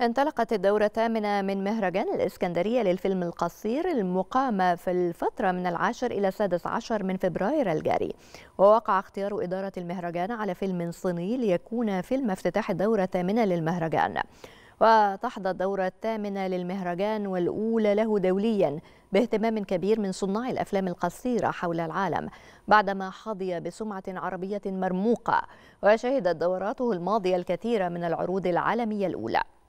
انطلقت الدورة الثامنة من مهرجان الإسكندرية للفيلم القصير المقامة في الفترة من العاشر إلى السادس عشر من فبراير الجاري ووقع اختيار إدارة المهرجان على فيلم صيني ليكون فيلم افتتاح الدورة الثامنة للمهرجان وتحظى الدورة الثامنة للمهرجان والأولى له دولياً باهتمام كبير من صناع الأفلام القصيرة حول العالم بعدما حظي بسمعة عربية مرموقة وشهدت دوراته الماضية الكثير من العروض العالمية الأولى